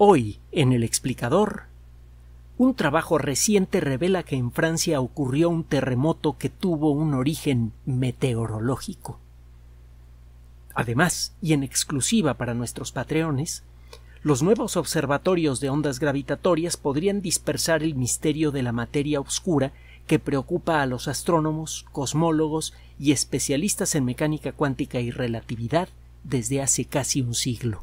Hoy, en el explicador, un trabajo reciente revela que en Francia ocurrió un terremoto que tuvo un origen meteorológico. Además, y en exclusiva para nuestros patreones, los nuevos observatorios de ondas gravitatorias podrían dispersar el misterio de la materia oscura que preocupa a los astrónomos, cosmólogos y especialistas en mecánica cuántica y relatividad desde hace casi un siglo.